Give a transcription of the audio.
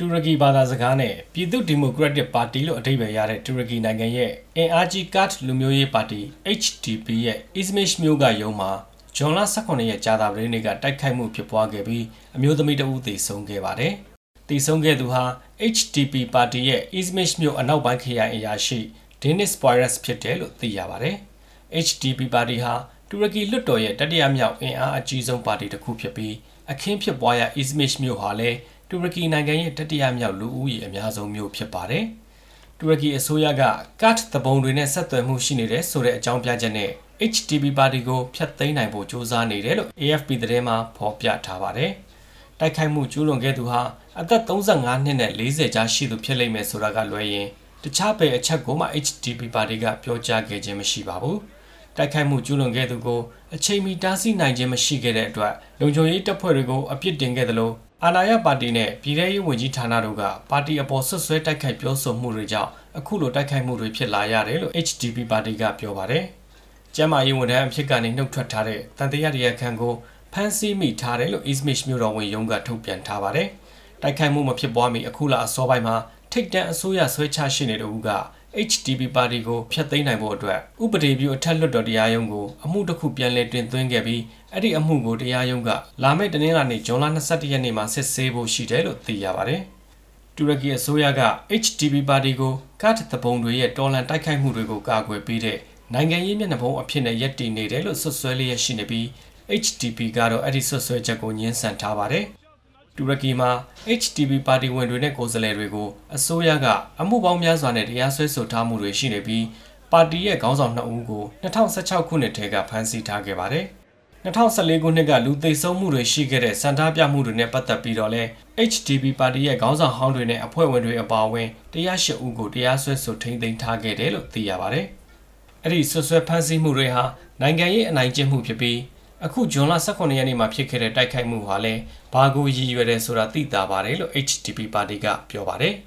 တူရကီဘာသာစကားနဲ့ပြည်သူ့ဒီမိုကရက်တစ်ပါတီလို့အဓိပ္ပာယ်ရတဲ့တူရကီနိုင်ငံရဲ့အင်အားကြီးကတ်လူမျိုးရေးပါတီ HDP ရဲ့အစ်မစ်မျိုးကရုံးမှာဂျွန်လ18ရက်ကြာသပတေးနေ့ကတိုက်ခိုက်မှုဖြစ်ပွားခဲ့ပြီးအမျိုးသမီးတဦးသေဆုံးခဲ့ပါတယ်။သေဆုံးခဲ့သူဟာ HDP ပါတီရဲ့ Izmir မြို့အနောက်ပိုင်းခရိုင်အရာရှိ Dennis Poyras ဖြစ်တယ်လို့သိရပါတယ်။ HDP ပါတီဟာတူရကီလွှတ်တော်ရဲ့တတိယမြောက်အင်အားအကြီးဆုံးပါတီတစ်ခုဖြစ်ပြီးအခင်းဖြစ်ပွားရာ Izmir မြို့ဟာလည်းတူရကီနိုင်ငံရဲ့တတိယမြောက်လူဦးရေအများဆုံးမြို့ဖြစ်ပါတယ်။တူရကီအစိုးရကကတ်သဘုံတွေနဲ့ဆက်သွယ်မှုရှိနေတယ်ဆိုတဲ့အကြောင်းပြချက်နဲ့ HDP ပါတီကိုဖျက်သိမ်းနိုင်ဖို့ကြိုးစားနေတယ်လို့ AFP သတင်းမှာဖော်ပြထားပါတယ်။တိုက်ခိုက်မှုကျူးလွန်ခဲ့သူဟာအသက်35နှစ်နဲ့40ကြားရှိသူဖြစ်လိမ့်မယ်ဆိုတာကလွဲရင်တခြားပဲအချက်ကိုမှ HDP ပါတီကပြောကြားခဲ့ခြင်းမရှိပါဘူး။တိုက်ခိုက်မှုကျူးလွန်ခဲ့သူကိုအချိန်မီတားဆီးနိုင်ခြင်းမရှိခဲ့တဲ့အတွက်လုံခြုံရေးတပ်ဖွဲ့တွေကိုအပြစ်တင်ခဲ့သလိုအာဏာရပါတီနဲ့ပြည်ထရေးဝန်ကြီးဌာနတို့ကပါတီအပေါ်ဆွဆွဲတိုက်ခိုက်ပြောဆိုမှုတွေကြောင့်အခုလိုတိုက်ခိုက်မှုတွေဖြစ်လာရတယ်လို့ HDP ပါတီကပြောပါတယ်။ကျမ်းမာရေးဝန်ထမ်းအဖြစ်ကနေနှုတ်ထွက်ထားတဲ့တန်တရားတရားခံကိုဖမ်းဆီးမိထားတယ်လို့ Ismish မြို့တော်ဝန်ရုံးကထုတ်ပြန်ထားပါတယ်။တိုက်ခိုက်မှုမဖြစ်ပွားမီအခုလအစောပိုင်းမှာထိတ်တန့်အစိုးရဆွဲချရှိနေတဲ့အူက HDP ပါတီကိုဖျက်သိမ်းနိုင်ဖို့အတွက်ဥပဒေပြုအထက်လွှတ်တော်တရားရုံးကိုအမှုတစ်ခုပြန်လည်တင်သွင်းခဲ့ပြီးအဲ့ဒီအမှုကိုတရားရုံးကလာမယ့်တနင်္လာနေ့ဇွန်လ22ရက်နေ့မှာစစ်ဆေးဖို့ရှိတယ်လို့သိရပါတယ်။တူရကီအစိုးရက HDP ပါတီကိုကတ်သဘုံတွေရဲ့တော်လန်တိုက်ခိုက်မှုတွေကိုကာကွယ်ပေးတဲ့နိုင်ငံရေးမျက်နှာဖုံးအဖြစ်နဲ့ယက်တည်နေတယ်လို့ဆွဆွဲလျက်ရှိနေပြီး HDP ကတော့အဲ့ဒီဆွဆွဲချက်ကိုညှင်းဆန်ထားပါတယ်။တူရကီမှာ HDP ပါတီဝင်တွေနဲ့ကိုယ်စားလှယ်တွေကိုအစိုးရကအမှုပေါင်းများစွာနဲ့တရားစွဲဆိုထားမှုတွေရှိနေပြီးပါတီရဲ့ခေါင်းဆောင်နှစ်ဦးကို2016ခုနှစ်ထဲကဖမ်းဆီးထားခဲ့ပါတယ်။2014ခုနှစ်ကလူသိဆုံးမှုတွေရှိခဲ့တဲ့စံထားပြမှုတွေနဲ့ပတ်သက်ပြီးတော့လဲ HDP ပါတီရဲ့ခေါင်းဆောင်ဟောင်းတွေနဲ့အဖွဲ့ဝင်တွေအပါအဝင်108ဦးကိုတရားစွဲဆိုထိန်းသိမ်းထားခဲ့တယ်လို့သိရပါတယ်။အဲ့ဒီဆွဆွဲဖမ်းဆီးမှုတွေဟာနိုင်ငံရေးအနိုင်ကျင့်မှုဖြစ်ပြီးအခုဇွန်လ18ရက်နေ့မှာဖြစ်ခဲ့တဲ့တိုက်ခိုက်မှုဟာလည်းဘာကိုရည်ရွယ်တယ်ဆိုတာသိတာပါတယ်လို့ HDP ပါတီကပြောပါတယ်။